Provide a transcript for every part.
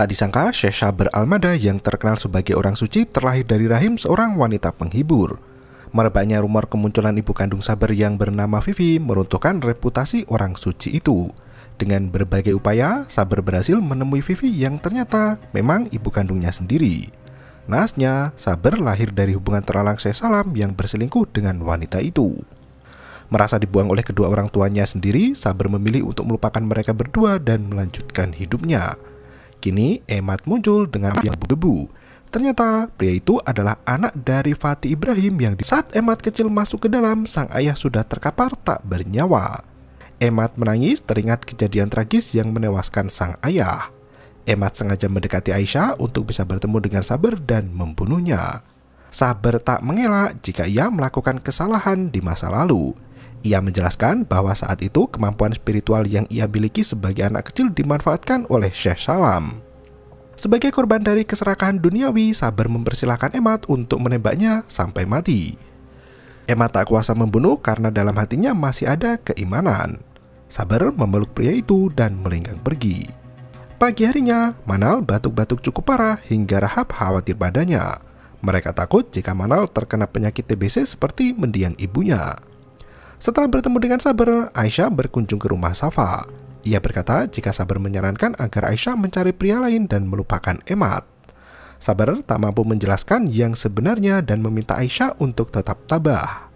Tak disangka, Syekh Saber Almada yang terkenal sebagai orang suci terlahir dari rahim seorang wanita penghibur. Merebaknya rumor kemunculan ibu kandung Saber yang bernama Vivi meruntuhkan reputasi orang suci itu. Dengan berbagai upaya, Saber berhasil menemui Vivi yang ternyata memang ibu kandungnya sendiri. Nasnya, Saber lahir dari hubungan terlalang Syekh Salam yang berselingkuh dengan wanita itu. Merasa dibuang oleh kedua orang tuanya sendiri, Saber memilih untuk melupakan mereka berdua dan melanjutkan hidupnya. Kini Emad muncul dengan yang debu. Ternyata pria itu adalah anak dari Fatih Ibrahim yang di saat Emad kecil masuk ke dalam, sang ayah sudah terkapar tak bernyawa. Emad menangis teringat kejadian tragis yang menewaskan sang ayah. Emad sengaja mendekati Aisyah untuk bisa bertemu dengan Sabar dan membunuhnya. Sabar tak mengelak jika ia melakukan kesalahan di masa lalu. Ia menjelaskan bahwa saat itu kemampuan spiritual yang ia miliki sebagai anak kecil dimanfaatkan oleh Syekh Salam. Sebagai korban dari keserakahan duniawi, Sabar mempersilahkan Emat untuk menembaknya sampai mati. Emat tak kuasa membunuh karena dalam hatinya masih ada keimanan. Sabar memeluk pria itu dan melenggang pergi. Pagi harinya, Manal batuk-batuk cukup parah hingga Rahab khawatir badannya. Mereka takut jika Manal terkena penyakit TBC seperti mendiang ibunya. Setelah bertemu dengan Saber, Aisyah berkunjung ke rumah Safa. Ia berkata jika Saber menyarankan agar Aisyah mencari pria lain dan melupakan Emat. Saber tak mampu menjelaskan yang sebenarnya dan meminta Aisyah untuk tetap tabah.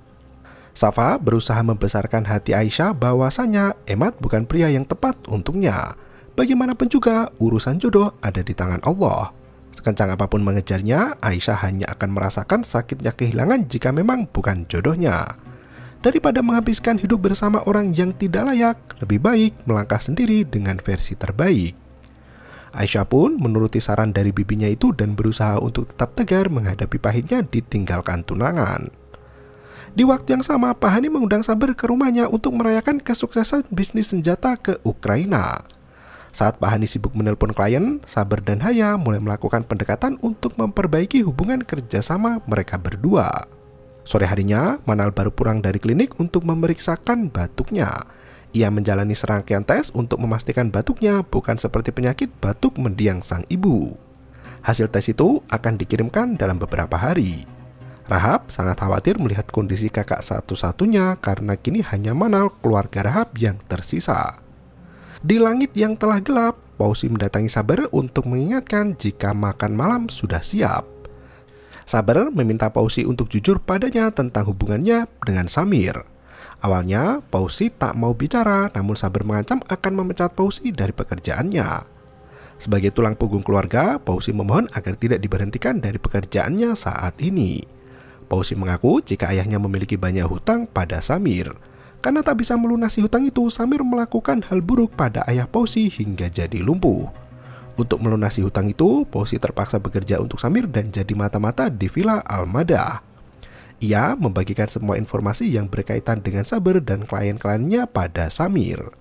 Safa berusaha membesarkan hati Aisyah bahwasanya Emat bukan pria yang tepat untuknya. Bagaimanapun juga, urusan jodoh ada di tangan Allah. Sekencang apapun mengejarnya, Aisyah hanya akan merasakan sakitnya kehilangan jika memang bukan jodohnya. Daripada menghabiskan hidup bersama orang yang tidak layak, lebih baik melangkah sendiri dengan versi terbaik. Aisyah pun menuruti saran dari bibinya itu dan berusaha untuk tetap tegar menghadapi pahitnya ditinggalkan tunangan. Di waktu yang sama, Pahani mengundang Saber ke rumahnya untuk merayakan kesuksesan bisnis senjata ke Ukraina. Saat Pahani sibuk menelpon klien, Saber dan Haya mulai melakukan pendekatan untuk memperbaiki hubungan kerjasama mereka berdua. Sore harinya, Manal baru pulang dari klinik untuk memeriksakan batuknya. Ia menjalani serangkaian tes untuk memastikan batuknya bukan seperti penyakit batuk mendiang sang ibu. Hasil tes itu akan dikirimkan dalam beberapa hari. Rahab sangat khawatir melihat kondisi kakak satu-satunya karena kini hanya Manal keluarga Rahab yang tersisa. Di langit yang telah gelap, Pausi mendatangi Saber untuk mengingatkan jika makan malam sudah siap. Sabar meminta Pausi untuk jujur padanya tentang hubungannya dengan Samir. Awalnya, Pausi tak mau bicara, namun Sabar mengancam akan memecat Pausi dari pekerjaannya. Sebagai tulang punggung keluarga, Pausi memohon agar tidak diberhentikan dari pekerjaannya saat ini. Pausi mengaku jika ayahnya memiliki banyak hutang pada Samir. Karena tak bisa melunasi hutang itu, Samir melakukan hal buruk pada ayah Pausi hingga jadi lumpuh. Untuk melunasi hutang itu, Posi terpaksa bekerja untuk Samir dan jadi mata-mata di Villa Almada. Ia membagikan semua informasi yang berkaitan dengan Saber dan klien-kliennya pada Samir.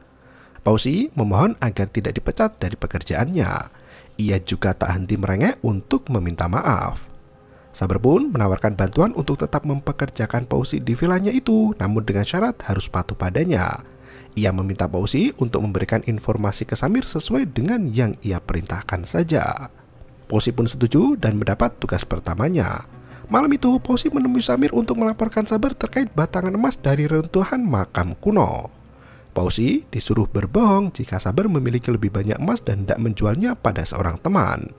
Pausi memohon agar tidak dipecat dari pekerjaannya. Ia juga tak henti merengek untuk meminta maaf. Saber pun menawarkan bantuan untuk tetap mempekerjakan Pausi di vilanya itu, namun dengan syarat harus patuh padanya. Ia meminta Pausi untuk memberikan informasi ke Samir sesuai dengan yang ia perintahkan saja. Pausi pun setuju dan mendapat tugas pertamanya. Malam itu, Pausi menemui Samir untuk melaporkan Sabar terkait batangan emas dari reruntuhan makam kuno. Pausi disuruh berbohong jika Sabar memiliki lebih banyak emas dan tidak menjualnya pada seorang teman.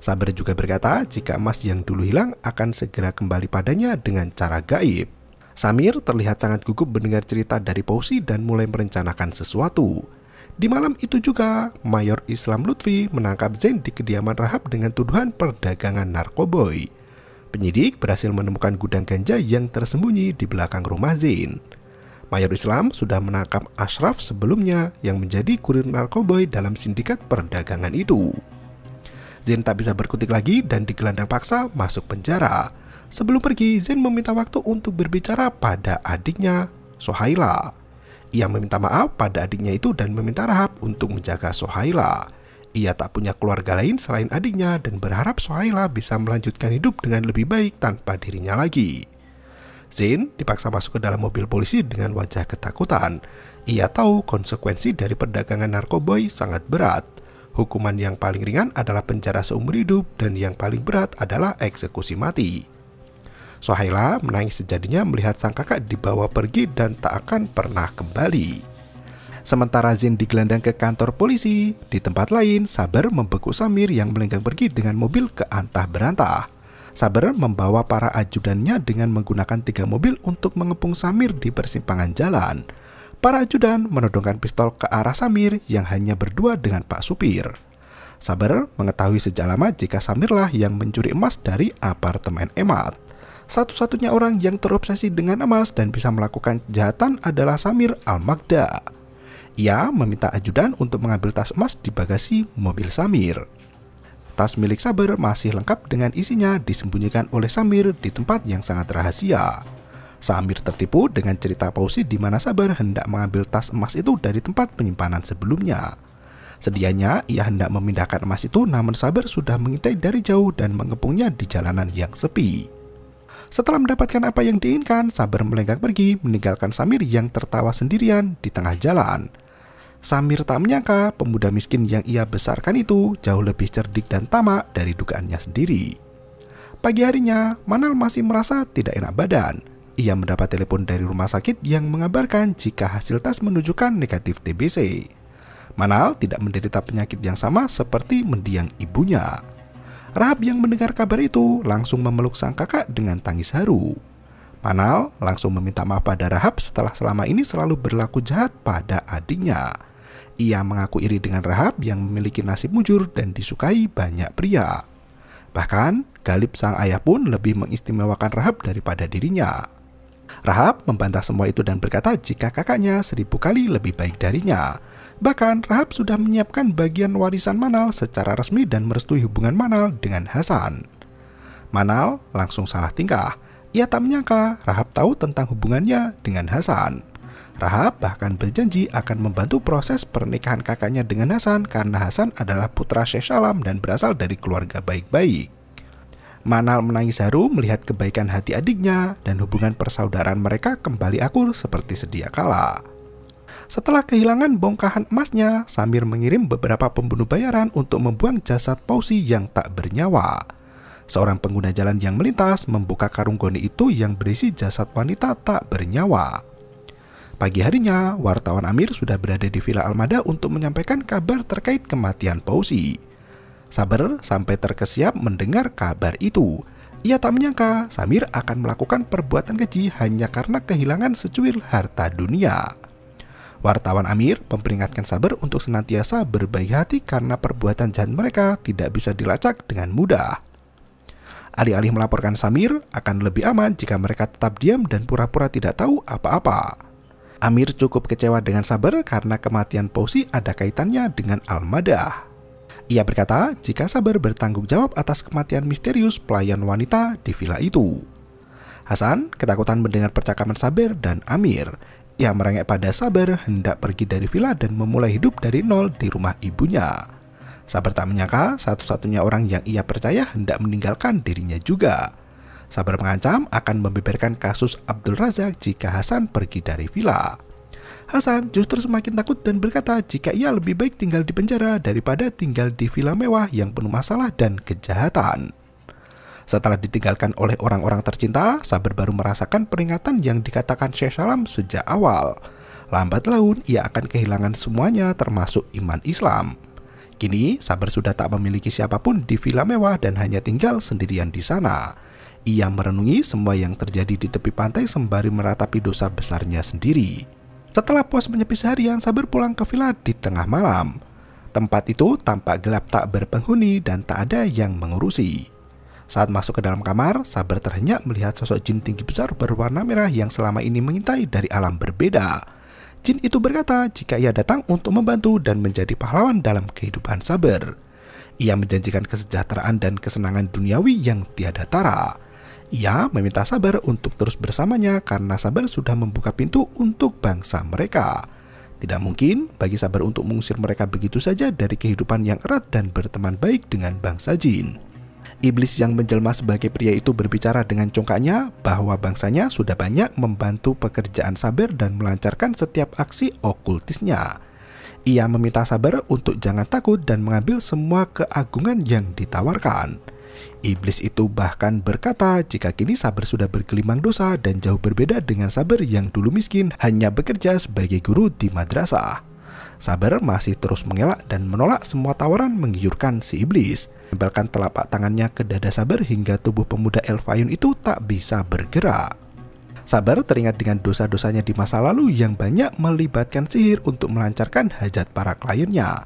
Sabar juga berkata jika emas yang dulu hilang akan segera kembali padanya dengan cara gaib. Samir terlihat sangat gugup mendengar cerita dari Pausi dan mulai merencanakan sesuatu. Di malam itu juga, Mayor Islam Lutfi menangkap Zen di kediaman Rahab dengan tuduhan perdagangan narkoboy. Penyidik berhasil menemukan gudang ganja yang tersembunyi di belakang rumah Zain. Mayor Islam sudah menangkap Ashraf sebelumnya yang menjadi kurir narkoboy dalam sindikat perdagangan itu. Zain tak bisa berkutik lagi dan digelandang paksa masuk penjara. Sebelum pergi, zen meminta waktu untuk berbicara pada adiknya, Sohaila. Ia meminta maaf pada adiknya itu dan meminta Rahab untuk menjaga Sohaila. Ia tak punya keluarga lain selain adiknya dan berharap Sohaila bisa melanjutkan hidup dengan lebih baik tanpa dirinya lagi. Zain dipaksa masuk ke dalam mobil polisi dengan wajah ketakutan. Ia tahu konsekuensi dari perdagangan narkoba sangat berat. Hukuman yang paling ringan adalah penjara seumur hidup dan yang paling berat adalah eksekusi mati. Sohaila menangis sejadinya melihat sang kakak dibawa pergi dan tak akan pernah kembali. Sementara Zin digelandang ke kantor polisi, di tempat lain Saber membeku Samir yang melenggang pergi dengan mobil ke antah berantah. Saber membawa para ajudannya dengan menggunakan tiga mobil untuk mengepung Samir di persimpangan jalan. Para ajudan menodongkan pistol ke arah Samir yang hanya berdua dengan Pak Supir. Saber mengetahui sejak lama jika Samirlah yang mencuri emas dari apartemen Emat. Satu-satunya orang yang terobsesi dengan emas dan bisa melakukan kejahatan adalah Samir Al-Magda. Ia meminta ajudan untuk mengambil tas emas di bagasi mobil Samir. Tas milik Saber masih lengkap dengan isinya disembunyikan oleh Samir di tempat yang sangat rahasia. Samir tertipu dengan cerita Pausi di mana Saber hendak mengambil tas emas itu dari tempat penyimpanan sebelumnya. Sedianya, ia hendak memindahkan emas itu namun Saber sudah mengintai dari jauh dan mengepungnya di jalanan yang sepi. Setelah mendapatkan apa yang diinginkan, Sabar melenggak pergi, meninggalkan Samir yang tertawa sendirian di tengah jalan. Samir tak menyangka pemuda miskin yang ia besarkan itu jauh lebih cerdik dan tamak dari dugaannya sendiri. Pagi harinya, Manal masih merasa tidak enak badan. Ia mendapat telepon dari rumah sakit yang mengabarkan jika hasil tes menunjukkan negatif TBC. Manal tidak menderita penyakit yang sama seperti mendiang ibunya. Rahab yang mendengar kabar itu langsung memeluk sang kakak dengan tangis haru. Manal langsung meminta maaf pada Rahab setelah selama ini selalu berlaku jahat pada adiknya. Ia mengaku iri dengan Rahab yang memiliki nasib mujur dan disukai banyak pria. Bahkan, Galib sang ayah pun lebih mengistimewakan Rahab daripada dirinya. Rahab membantah semua itu dan berkata jika kakaknya seribu kali lebih baik darinya. Bahkan Rahab sudah menyiapkan bagian warisan Manal secara resmi dan merestui hubungan Manal dengan Hasan. Manal langsung salah tingkah. Ia tak menyangka Rahab tahu tentang hubungannya dengan Hasan. Rahab bahkan berjanji akan membantu proses pernikahan kakaknya dengan Hasan karena Hasan adalah putra Syekh Salam dan berasal dari keluarga baik-baik. Manal menangis haru melihat kebaikan hati adiknya dan hubungan persaudaraan mereka kembali akur seperti sedia kala. Setelah kehilangan bongkahan emasnya, Samir mengirim beberapa pembunuh bayaran untuk membuang jasad Pausi yang tak bernyawa. Seorang pengguna jalan yang melintas membuka karung goni itu yang berisi jasad wanita tak bernyawa. Pagi harinya, wartawan Amir sudah berada di Villa Almada untuk menyampaikan kabar terkait kematian Pausi. Sabar sampai terkesiap mendengar kabar itu. Ia tak menyangka Samir akan melakukan perbuatan keji hanya karena kehilangan secuil harta dunia. Wartawan Amir memperingatkan Sabar untuk senantiasa berbaik hati karena perbuatan jahat mereka tidak bisa dilacak dengan mudah. Alih-alih melaporkan Samir, akan lebih aman jika mereka tetap diam dan pura-pura tidak tahu apa-apa. Amir cukup kecewa dengan Sabar karena kematian Pausi ada kaitannya dengan Almadah. Ia berkata jika Sabar bertanggung jawab atas kematian misterius pelayan wanita di villa itu. Hasan ketakutan mendengar percakapan Sabar dan Amir. Ia merengek pada Sabar hendak pergi dari villa dan memulai hidup dari nol di rumah ibunya. Sabar tak menyangka satu-satunya orang yang ia percaya hendak meninggalkan dirinya juga. Sabar mengancam akan membeberkan kasus Abdul Razak jika Hasan pergi dari villa. Hasan justru semakin takut dan berkata jika ia lebih baik tinggal di penjara daripada tinggal di villa mewah yang penuh masalah dan kejahatan. Setelah ditinggalkan oleh orang-orang tercinta, Sabar baru merasakan peringatan yang dikatakan Syekh Salam sejak awal. Lambat laun, ia akan kehilangan semuanya termasuk iman Islam. Kini, Sabar sudah tak memiliki siapapun di villa mewah dan hanya tinggal sendirian di sana. Ia merenungi semua yang terjadi di tepi pantai sembari meratapi dosa besarnya sendiri. Setelah puas menyepi seharian, Saber pulang ke villa di tengah malam. Tempat itu tampak gelap tak berpenghuni dan tak ada yang mengurusi. Saat masuk ke dalam kamar, Saber terhenyak melihat sosok jin tinggi besar berwarna merah yang selama ini mengintai dari alam berbeda. Jin itu berkata jika ia datang untuk membantu dan menjadi pahlawan dalam kehidupan Saber. Ia menjanjikan kesejahteraan dan kesenangan duniawi yang tiada tara. Ia meminta sabar untuk terus bersamanya karena sabar sudah membuka pintu untuk bangsa mereka. Tidak mungkin bagi sabar untuk mengusir mereka begitu saja dari kehidupan yang erat dan berteman baik dengan bangsa jin. Iblis yang menjelma sebagai pria itu berbicara dengan congkaknya bahwa bangsanya sudah banyak membantu pekerjaan Sabar dan melancarkan setiap aksi okultisnya. Ia meminta Sabar untuk jangan takut dan mengambil semua keagungan yang ditawarkan. Iblis itu bahkan berkata jika kini Sabar sudah bergelimang dosa dan jauh berbeda dengan Sabar yang dulu miskin hanya bekerja sebagai guru di madrasah. Sabar masih terus mengelak dan menolak semua tawaran menggiurkan si iblis. Tempelkan telapak tangannya ke dada Sabar hingga tubuh pemuda Elfayun itu tak bisa bergerak. Sabar teringat dengan dosa-dosanya di masa lalu yang banyak melibatkan sihir untuk melancarkan hajat para kliennya.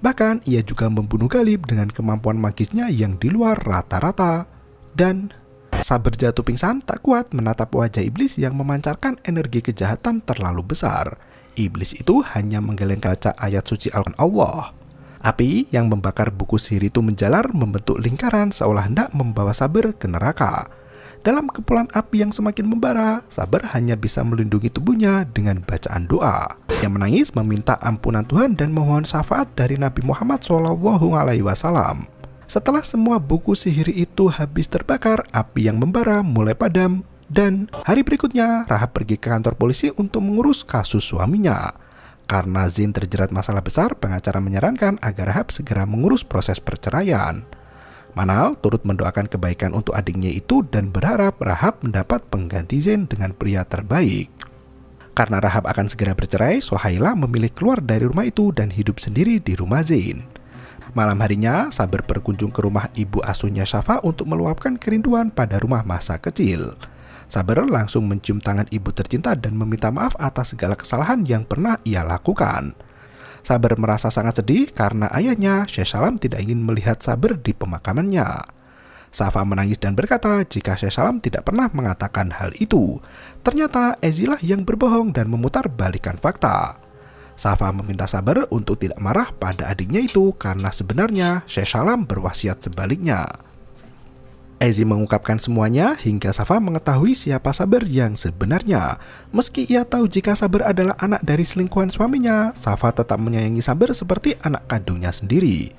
Bahkan ia juga membunuh Galib dengan kemampuan magisnya yang di luar rata-rata. Dan Saber jatuh pingsan tak kuat menatap wajah iblis yang memancarkan energi kejahatan terlalu besar. Iblis itu hanya menggeleng kaca ayat suci Al-Quran Allah. Api yang membakar buku sihir itu menjalar membentuk lingkaran seolah hendak membawa Saber ke neraka. Dalam kepulan api yang semakin membara, Sabar hanya bisa melindungi tubuhnya dengan bacaan doa. Ia menangis meminta ampunan Tuhan dan memohon syafaat dari Nabi Muhammad SAW. Setelah semua buku sihir itu habis terbakar, api yang membara mulai padam dan hari berikutnya Rahab pergi ke kantor polisi untuk mengurus kasus suaminya. Karena Zin terjerat masalah besar, pengacara menyarankan agar Rahab segera mengurus proses perceraian. Manal turut mendoakan kebaikan untuk adiknya itu dan berharap Rahab mendapat pengganti Zain dengan pria terbaik. Karena Rahab akan segera bercerai, Sohaila memilih keluar dari rumah itu dan hidup sendiri di rumah Zain. Malam harinya, Saber berkunjung ke rumah ibu asuhnya Shafa untuk meluapkan kerinduan pada rumah masa kecil. Saber langsung mencium tangan ibu tercinta dan meminta maaf atas segala kesalahan yang pernah ia lakukan. Sabar merasa sangat sedih karena ayahnya, Syekh Salam tidak ingin melihat Sabar di pemakamannya. Safa menangis dan berkata jika Syekh Salam tidak pernah mengatakan hal itu. Ternyata Ezilah yang berbohong dan memutar balikan fakta. Safa meminta Sabar untuk tidak marah pada adiknya itu karena sebenarnya Syekh Salam berwasiat sebaliknya. Ezi mengungkapkan semuanya hingga Safa mengetahui siapa Saber yang sebenarnya. Meski ia tahu jika Saber adalah anak dari selingkuhan suaminya, Safa tetap menyayangi Saber seperti anak kandungnya sendiri.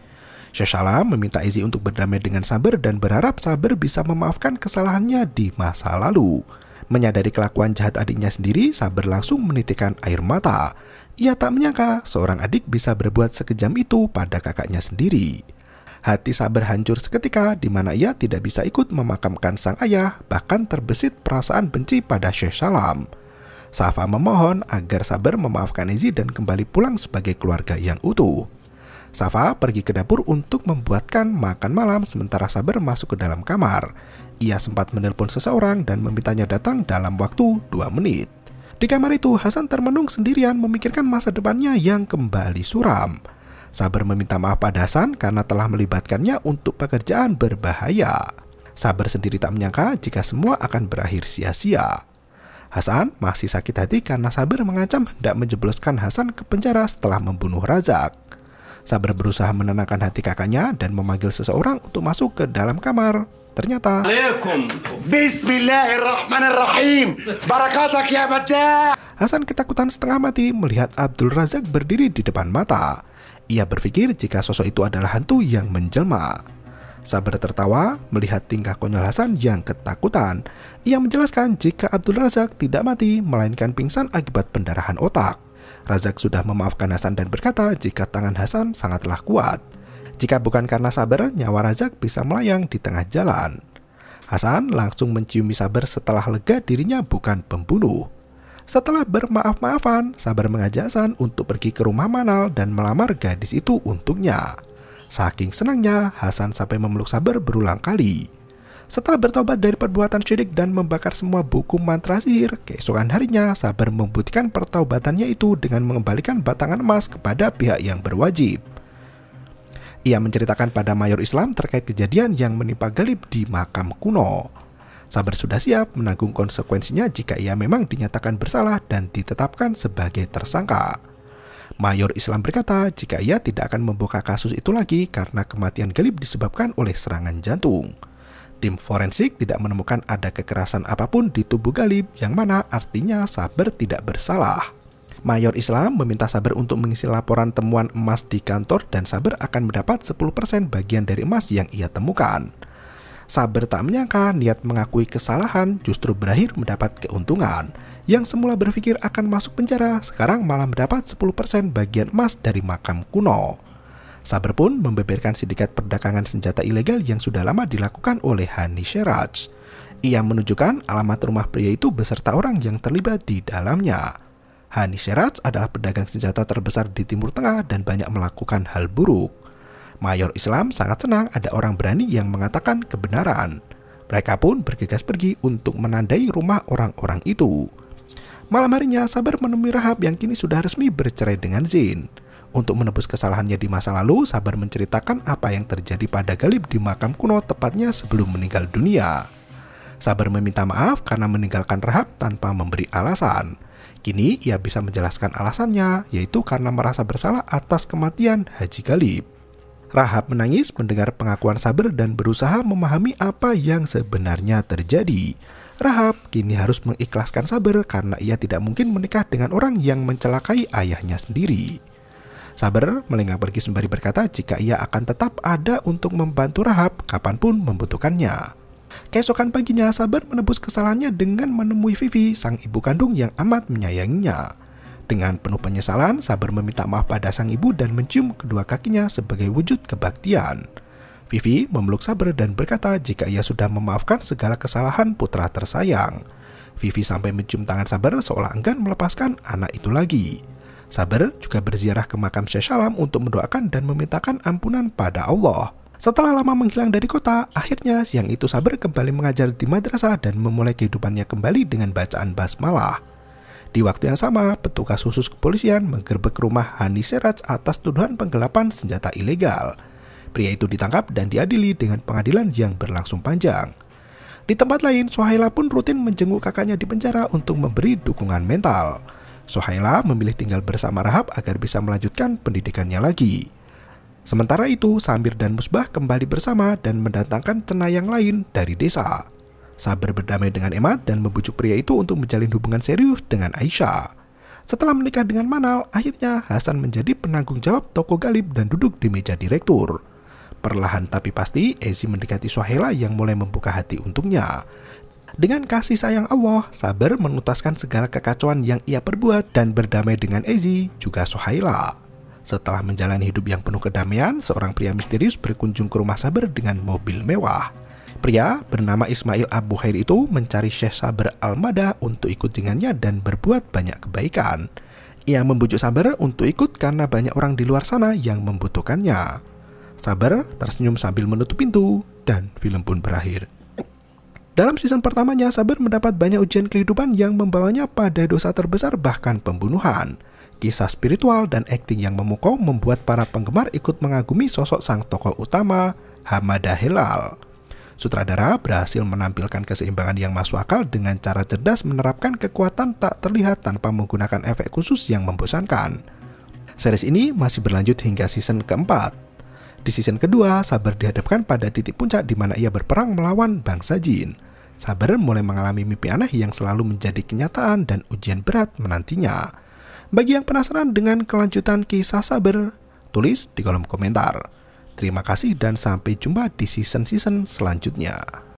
Shashala meminta Ezi untuk berdamai dengan Saber dan berharap Saber bisa memaafkan kesalahannya di masa lalu. Menyadari kelakuan jahat adiknya sendiri, Saber langsung menitikkan air mata. Ia tak menyangka seorang adik bisa berbuat sekejam itu pada kakaknya sendiri. Hati Saber hancur seketika di mana ia tidak bisa ikut memakamkan sang ayah, bahkan terbesit perasaan benci pada Syekh Salam. Safa memohon agar Saber memaafkan Ezi dan kembali pulang sebagai keluarga yang utuh. Safa pergi ke dapur untuk membuatkan makan malam sementara Saber masuk ke dalam kamar. Ia sempat menelpon seseorang dan memintanya datang dalam waktu 2 menit. Di kamar itu, Hasan termenung sendirian memikirkan masa depannya yang kembali suram. Sabar meminta maaf pada Hasan karena telah melibatkannya untuk pekerjaan berbahaya. Sabar sendiri tak menyangka jika semua akan berakhir sia-sia. Hasan masih sakit hati karena Sabar mengancam hendak menjebloskan Hasan ke penjara setelah membunuh Razak. Sabar berusaha menenangkan hati kakaknya dan memanggil seseorang untuk masuk ke dalam kamar. Ternyata Hasan ketakutan setengah mati melihat Abdul Razak berdiri di depan mata ia berpikir jika sosok itu adalah hantu yang menjelma. Sabar tertawa melihat tingkah konyol Hasan yang ketakutan. Ia menjelaskan jika Abdul Razak tidak mati, melainkan pingsan akibat pendarahan otak. Razak sudah memaafkan Hasan dan berkata jika tangan Hasan sangatlah kuat. Jika bukan karena Sabar, nyawa Razak bisa melayang di tengah jalan. Hasan langsung menciumi Sabar setelah lega dirinya bukan pembunuh. Setelah bermaaf-maafan, Sabar mengajak San untuk pergi ke rumah Manal dan melamar gadis itu untuknya. Saking senangnya, Hasan sampai memeluk Sabar berulang kali. Setelah bertobat dari perbuatan syirik dan membakar semua buku mantra sihir, keesokan harinya Sabar membuktikan pertaubatannya itu dengan mengembalikan batangan emas kepada pihak yang berwajib. Ia menceritakan pada mayor Islam terkait kejadian yang menimpa Galib di makam kuno. Sabar sudah siap menanggung konsekuensinya jika ia memang dinyatakan bersalah dan ditetapkan sebagai tersangka. Mayor Islam berkata jika ia tidak akan membuka kasus itu lagi karena kematian Galib disebabkan oleh serangan jantung. Tim forensik tidak menemukan ada kekerasan apapun di tubuh Galib yang mana artinya Saber tidak bersalah. Mayor Islam meminta Saber untuk mengisi laporan temuan emas di kantor dan Saber akan mendapat 10% bagian dari emas yang ia temukan. Sabar tak menyangka niat mengakui kesalahan justru berakhir mendapat keuntungan. Yang semula berpikir akan masuk penjara, sekarang malah mendapat 10% bagian emas dari makam kuno. Sabar pun membeberkan sindikat perdagangan senjata ilegal yang sudah lama dilakukan oleh Hani Sheraj. Ia menunjukkan alamat rumah pria itu beserta orang yang terlibat di dalamnya. Hani Sheraj adalah pedagang senjata terbesar di Timur Tengah dan banyak melakukan hal buruk. Mayor Islam sangat senang ada orang berani yang mengatakan kebenaran. Mereka pun bergegas pergi untuk menandai rumah orang-orang itu. Malam harinya, Sabar menemui Rahab yang kini sudah resmi bercerai dengan Zain. Untuk menebus kesalahannya di masa lalu, Sabar menceritakan apa yang terjadi pada Galib di makam kuno tepatnya sebelum meninggal dunia. Sabar meminta maaf karena meninggalkan Rahab tanpa memberi alasan. Kini ia bisa menjelaskan alasannya, yaitu karena merasa bersalah atas kematian Haji Galib. Rahab menangis mendengar pengakuan Saber dan berusaha memahami apa yang sebenarnya terjadi. Rahab kini harus mengikhlaskan Saber karena ia tidak mungkin menikah dengan orang yang mencelakai ayahnya sendiri. Saber melengah pergi sembari berkata jika ia akan tetap ada untuk membantu Rahab kapanpun membutuhkannya. Keesokan paginya, Saber menebus kesalahannya dengan menemui Vivi, sang ibu kandung yang amat menyayanginya. Dengan penuh penyesalan, Sabar meminta maaf pada sang ibu dan mencium kedua kakinya sebagai wujud kebaktian. Vivi memeluk Sabar dan berkata jika ia sudah memaafkan segala kesalahan putra tersayang. Vivi sampai mencium tangan Sabar seolah enggan melepaskan anak itu lagi. Sabar juga berziarah ke makam Syekh Salam untuk mendoakan dan memintakan ampunan pada Allah. Setelah lama menghilang dari kota, akhirnya siang itu Sabar kembali mengajar di madrasah dan memulai kehidupannya kembali dengan bacaan basmalah. Di waktu yang sama, petugas khusus kepolisian menggerbek rumah Hani Seraj atas tuduhan penggelapan senjata ilegal. Pria itu ditangkap dan diadili dengan pengadilan yang berlangsung panjang. Di tempat lain, Sohaila pun rutin menjenguk kakaknya di penjara untuk memberi dukungan mental. Sohaila memilih tinggal bersama Rahab agar bisa melanjutkan pendidikannya lagi. Sementara itu, Samir dan Musbah kembali bersama dan mendatangkan cenayang lain dari desa. Sabar berdamai dengan Emma dan membujuk pria itu untuk menjalin hubungan serius dengan Aisyah. Setelah menikah dengan Manal, akhirnya Hasan menjadi penanggung jawab toko Galib dan duduk di meja direktur. Perlahan tapi pasti, Ezi mendekati Suhaila yang mulai membuka hati untungnya. Dengan kasih sayang Allah, Sabar menutaskan segala kekacauan yang ia perbuat dan berdamai dengan Ezi, juga Suhaila. Setelah menjalani hidup yang penuh kedamaian, seorang pria misterius berkunjung ke rumah Sabar dengan mobil mewah. Pria bernama Ismail Abu Khair itu mencari Syekh Sabar Al-Mada untuk ikut dengannya dan berbuat banyak kebaikan. Ia membujuk Sabar untuk ikut karena banyak orang di luar sana yang membutuhkannya. Sabar tersenyum sambil menutup pintu dan film pun berakhir. Dalam season pertamanya, Sabar mendapat banyak ujian kehidupan yang membawanya pada dosa terbesar bahkan pembunuhan. Kisah spiritual dan akting yang memukau membuat para penggemar ikut mengagumi sosok sang tokoh utama, Hamada Hilal. Sutradara berhasil menampilkan keseimbangan yang masuk akal dengan cara cerdas menerapkan kekuatan tak terlihat tanpa menggunakan efek khusus yang membosankan. Series ini masih berlanjut hingga season keempat. Di season kedua, Saber dihadapkan pada titik puncak di mana ia berperang melawan bangsa jin. Sabar mulai mengalami mimpi aneh yang selalu menjadi kenyataan dan ujian berat menantinya. Bagi yang penasaran dengan kelanjutan kisah Saber, tulis di kolom komentar. Terima kasih dan sampai jumpa di season-season selanjutnya.